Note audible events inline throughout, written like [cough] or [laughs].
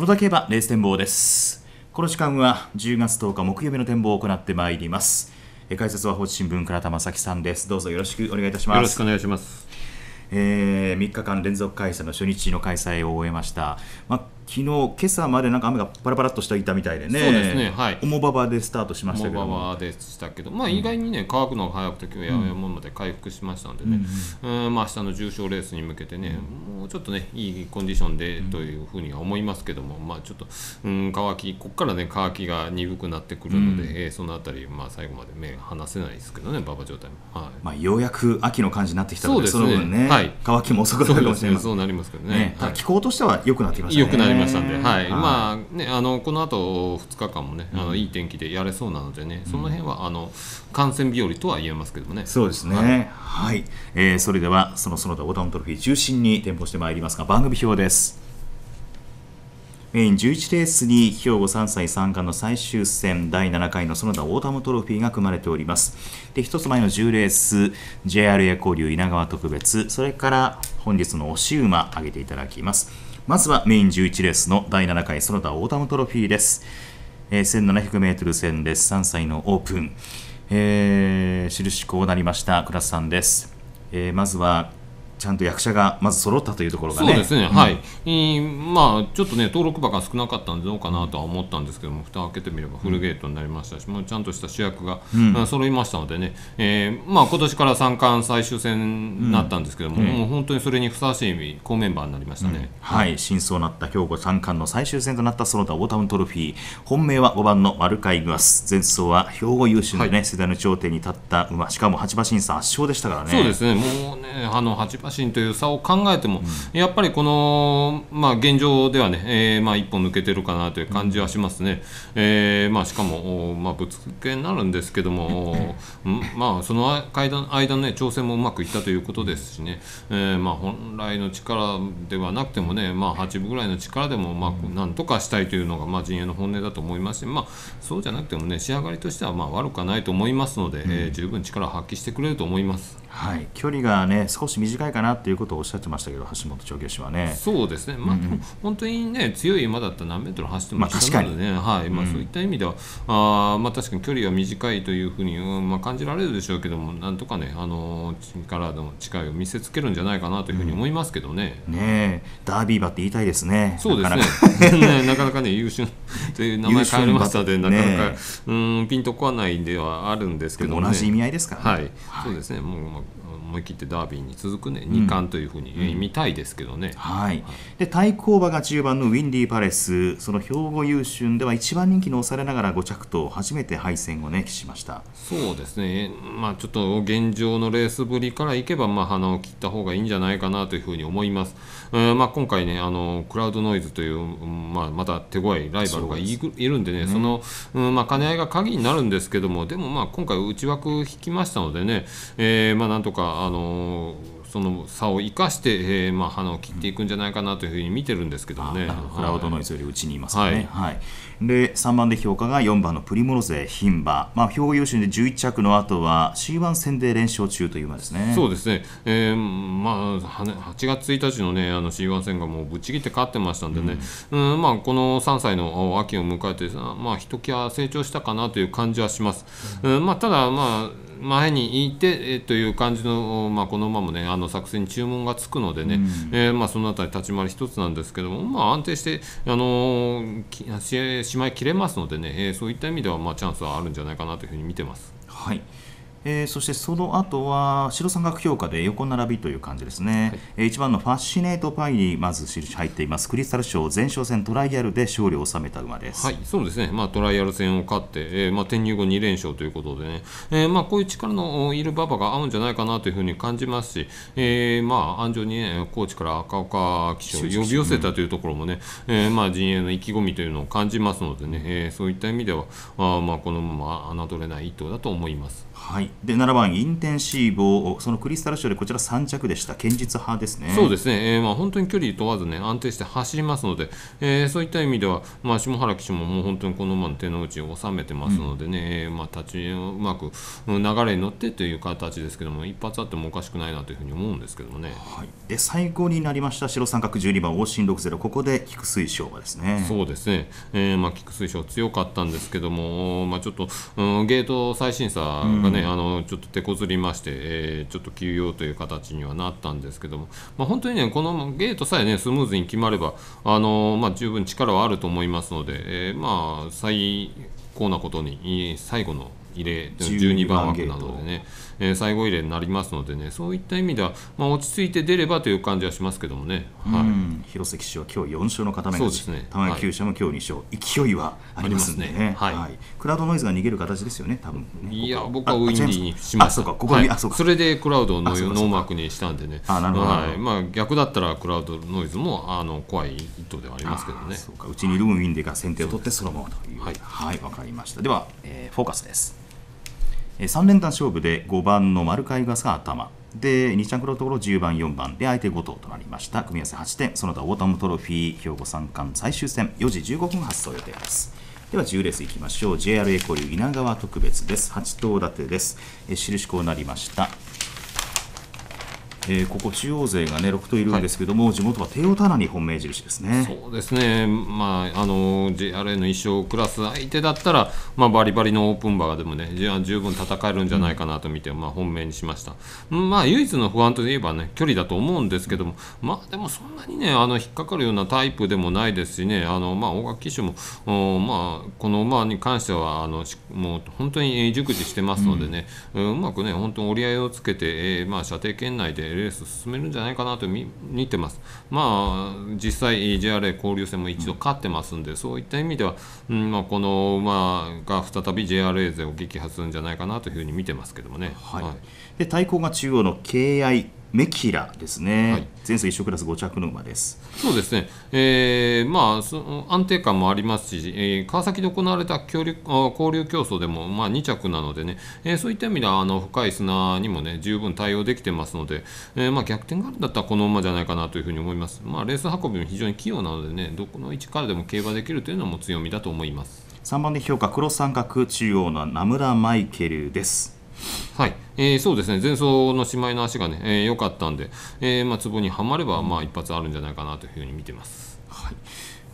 そのだけはレース展望ですこの時間は10月10日木曜日の展望を行ってまいりますえ解説は報知新聞倉田正樹さんですどうぞよろしくお願いいたしますよろしくお願いしますえー、3日間連続開催の初日の開催を終えました、まあ、昨日今朝までなんか雨がパラパラっとしていたみたいでね、そうですね、はい、重馬場でスタートしましたけど重馬場でしたけど、まあ、意外にね、乾くのが早くて、今日山山まで回復しましたんでね、うんうんまあ明日の重賞レースに向けてね、もうちょっとね、いいコンディションでというふうには思いますけども、まあ、ちょっと、うん、乾き、ここからね、乾きが鈍くなってくるので、うえそのあたり、まあ、最後まで目離せないですけどね、馬場状態も、はいまあ、ようやく秋の感じになってきたので、その分ね、はい、乾きも遅くなるかもしれません。そうなりますけどね気候としては良くなってきましたね。ましたんで、はいまあね、あのこの後2日間もね、あのいい天気でやれそうなのでね、その辺はあの観戦日和とは言えますけどもね。そうですね、はいはいえー、それではそのその他オタントロフィー中心に展望してまいりますが番組表です。メイン11レースに兵庫3歳参冠の最終戦第7回の園田オータムトロフィーが組まれておりますで1つ前の10レース JRA 交流稲川特別それから本日の押し馬上げていただきますまずはメイン11レースの第7回園田オータムトロフィーです、えー、1700m 戦です3歳のオープン、えー、印こうなりました倉田さんです、えー、まずはちゃんと役者がまず揃ったというところがね。そうですね、うん、はい、えー、まあ、ちょっとね、登録馬が少なかったんどうかなとは思ったんですけども、蓋を開けてみればフルゲートになりましたし、うん、もうちゃんとした主役が、うん、揃いましたのでね、えーまあ今年から三冠最終戦になったんですけども、うん、もう本当にそれにふさわしい好メンバーになりましたね。はい、真相なった兵庫三冠の最終戦となったその他、オータムトロフィー、本命は5番のマルカイグアス、前走は兵庫優秀のね、はい、世代の頂点に立った馬、しかも八馬審査圧勝でしたからね。そうですねもうねあの八馬家という差を考えても、うん、やっぱりこの、まあ、現状ではね、えーまあ、一歩抜けてるかなという感じはしますね、うん、えー、まあ、しかも、まあ、ぶつけになるんですけども、[laughs] まあ、その間間の、ね、調整もうまくいったということですしね、えーまあ、本来の力ではなくてもね、まあ、8分ぐらいの力でも、まあ、なんとかしたいというのが、まあ、陣営の本音だと思いますし、まあ、そうじゃなくてもね、仕上がりとしてはまあ悪くはないと思いますので、うん、えー、十分力を発揮してくれると思います。はい、距離がね少し短いかなということをおっしゃってましたけど、橋本調教師はね。そうですね、まあ、うん、本当にね、強い馬だったら何メートル走ってもしたのでね、まあ、はいまあ、そういった意味では、うん、あまあ、確かに距離は短いというふうに、まあ、感じられるでしょうけども、なんとかね、あの力の力を見せつけるんじゃないかなというふうに思いますけどね。うん、ねダービー馬って言いたいですね。そうですね、なかなか [laughs] ね、優秀という名前変えましたで、なかなか、ね、うんピンとこないんではあるんですけど、ね、同じ意味合いですから、ね、はい、はい、そうですねもう、まあ思い切ってダービーに続く、ね、2冠というふうに、うん、見たいですけどね、はい、はい、で対抗馬が中盤のウィンディーパレスその兵庫優駿では一番人気の押されながら5着と初めて敗戦を、ね、しましたそうですね、まあ、ちょっと現状のレースぶりからいけば、まあ、鼻を切った方がいいんじゃないかなというふうに思います、えーまあ、今回ねあのクラウドノイズという、まあ、また手強いライバルがいいるんでね、ね、その、うんまあ、兼ね合いが鍵になるんですけどもでもまあ今回内枠引きましたのでね、えーまあ、なんとかあのその差を生かして、えーまあ、花を切っていくんじゃないかなというふうに見てるんですけどね。クラウドノイズよりうちにいますね、はい、はい、で3番で評価が4番のプリモロゼ牝馬、まあ、兵庫優秀で11着の後は C1 戦で連勝中という馬ですね。そうですね、えーまあ、8月1日の,、ね、あの C1 戦がもうぶっちぎって勝ってましたんでね、うん、うんまあ、この3歳の秋を迎えて、まあ、ひときわ成長したかなという感じはします。うん、うん、まあ、ただ、まあ前にいて、えという感じの、まあ、この馬もねあの作戦に注文がつくのでね、うん、えー、まあ、そのあたり立ち回り一つなんですけども、まあ、安定して、あのー、しまいきれますのでね、えー、そういった意味では、まあ、チャンスはあるんじゃないかなというふうに見てます。はいえー、そしてその後は白三角評価で横並びという感じですね、はい、1番のファッシネートパイにまず印入っていますクリスタル賞前哨戦トライアルで勝利を収めた馬です、はい、そうですね、まあ、トライアル戦を勝って、えーまあ、転入後2連勝ということでね、えーまあ、こういう力のいる馬場が合うんじゃないかなというふうに感じますし、えーまあ、安城に、ね、コーチから赤岡騎手を呼び寄せたというところもね、うん、えーまあ、陣営の意気込みというのを感じますのでね、えー、そういった意味ではあ、まあ、このまま侮れない一頭だと思います。はい、で7番、インテンシーボそのクリスタル賞でこちら3着でした、堅実派ですねそうですね、えーまあ、本当に距離問わず、ね、安定して走りますので、えー、そういった意味では、まあ、下原騎手ももう本当にこの馬の手の内を収めてますのでね、うん、まあ、立ちうまく流れに乗ってという形ですけども、一発あってもおかしくないなというふうに思うんですけどもね、はい、で最後になりました、白三角12番、往進60、ここで菊水賞はですね。そうですね、えーまあ、菊水賞強かったんですけども、まあ、ちょっと、うん、ゲート再審査が、うんね、うん、あのちょっと手こずりまして、えー、ちょっと休養という形にはなったんですけども、まあ、本当にね、このゲートさえね、スムーズに決まれば、あのまあ、十分力はあると思いますので、えー、まあ、最高なことに、最後の入れ12番枠などでね、えー、最後入れになりますのでねそういった意味では、まあ、落ち着いて出ればという感じはしますけどもね、はい、広瀬騎手は今日4勝の固めですね、玉木厩舎も今日2勝、勢いはありますね、ね、はい、はい、クラウドノイズが逃げる形ですよね多分、ね、いや僕はウィンディーにしましたそそれでクラウドのノーマークにしたんでねあなるほど、はいまあ、逆だったらクラウドノイズもあの怖い意図ではありますけどねそうちにいるウィンディーが先手を取ってそのままというはいわ、はい、かりましたでは、えー、フォーカスです3連単勝負で5番の丸海がさ頭で2着のところ10番4番で相手5頭となりました組み合わせ8点その他オータムトロフィー兵庫三冠最終戦4時15分発送予定ですでは10レースいきましょう JRA 交流稲川特別です8頭立てです印こうなりましたえー、ここ中央勢が、ね、6といるんですけども、はい、地元は帝王棚に本命印ですねそうですね、まあ、あの JRA の一生クラス相手だったら、まあ、バリバリのオープンバーでもね十分戦えるんじゃないかなと見て、うん、まあ、本命にしました、まあ、唯一の不安といえば、ね、距離だと思うんですけども、まあ、でもそんなに、ね、あの引っかかるようなタイプでもないですしねあの、まあ、大垣騎手も、まあ、この馬に関してはあのもう本当に熟知してますのでね、うん、うまくね本当折り合いをつけて、えー、まあ、射程圏内でレース進めるんじゃないかなと見てます。まあ、実際 JRA 交流戦も一度勝ってますんで、うん、そういった意味では、うんまあ、この馬が再び JRA 勢を撃破するんじゃないかなというふうに見てますけどもね。はい、はい、で対抗が中央の敬愛メキラですね、はい、前走1勝クラス5着の馬ですそうですね、えーまあ、その安定感もありますし、えー、川崎で行われた交流交流競争でも、まあ、2着なのでね、えー、そういった意味ではあの深い砂にもね十分対応できてますので、えーまあ、逆転があるんだったらこの馬じゃないかなというふうに思います、まあ、レース運びも非常に器用なのでねどこの位置からでも競馬できるというのも強みだと思います3番で評価黒三角中央の名村マイケルですはい、えー、そうですね前走の姉妹の足がね良、えー、かったんで、えー、まあ壺にはまればまあ一発あるんじゃないかなというふうに見てます。はい。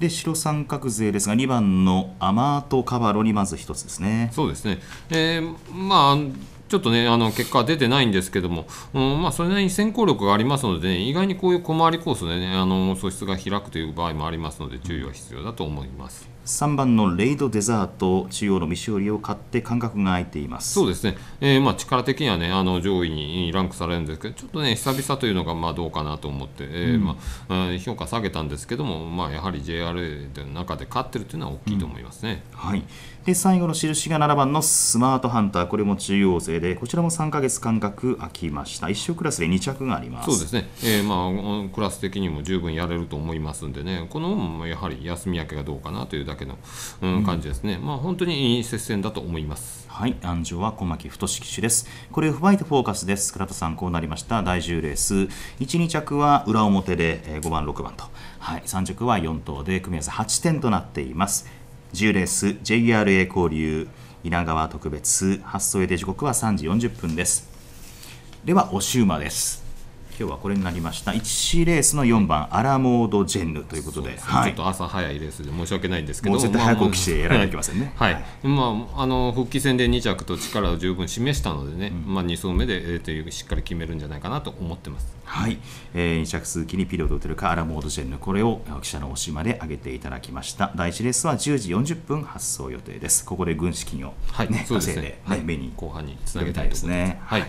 で白三角勢ですが2番のアマートカバロにまず1つですね。そうですね。えー、まあ。ちょっとね、あの結果は出てないんですけども、うんまあ、それなりに先行力がありますので、ね、意外にこういう小回りコースでね、あの素質が開くという場合もありますので、注意は必要だと思います。3番のレイドデザート、中央の未勝利を買って、感覚が空いていますそうですね、えーまあ、力的には、ね、あの上位にランクされるんですけど、ちょっとね、久々というのがまあどうかなと思って、えー、うん、まあ、評価下げたんですけども、まあ、やはり JRA の中で勝ってるというのは大きいと思いますね、うん、はい、で最後の印が7番のスマートハンター、これも中央勢で、こちらも3か月間隔空きました、一生クラスで2着がありますそうですね、えーまあ、クラス的にも十分やれると思いますんでね、このまやはり休み明けがどうかなというだけけの、うん、感じですね、まあ、本当にいい接戦だと思います。はい、安城は小牧太志騎手です。これホワイトフォーカスです。倉田さん、こうなりました。第10レース、1、2着は裏表で5番、6番と、はい、3着は4頭で組み合わせ8点となっています。10レース、JRA 交流、稲川特別、発送予定時刻は3時40分です。では、おし馬です。今日はこれになりました1レースの4番アラモード・ジェンヌということで、ねはい、ちょっと朝早いレースで申し訳ないんですけど絶対早く起きてやらなきませんね、はい、はい、まあ、あの復帰戦で2着と力を十分示したのでね、うん、まあ、2走目で、えー、というしっかり決めるんじゃないかなと思ってます、はい、えー、2着続きにピリオドを打てるかアラモード・ジェンヌこれを記者の推しまで上げていただきました第1レースは10時40分発送予定ですここで軍資金を、ね、ね稼いで、ね、目に後半につなげたいですね、はい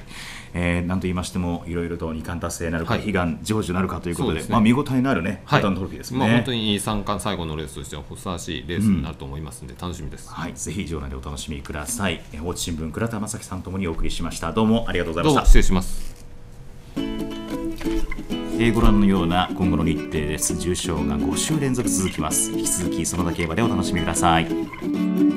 えー、なんと言いましてもいろいろと二冠達達成なるか、はい、悲願成就なるかということで、でね、まあ、見応えのあるね、はい、トロフィーですね、まあ、本当に三冠最後のレースとしてはふさわしいレースになると思いますので、うん、楽しみです、はい、ぜひ場内でお楽しみください。大津新聞倉田正樹さんともにお送りしました。どうもありがとうございました。失礼します。えー、ご覧のような今後の日程です。重賞が5週連続続きます。引き続き、そのだ競馬でお楽しみください。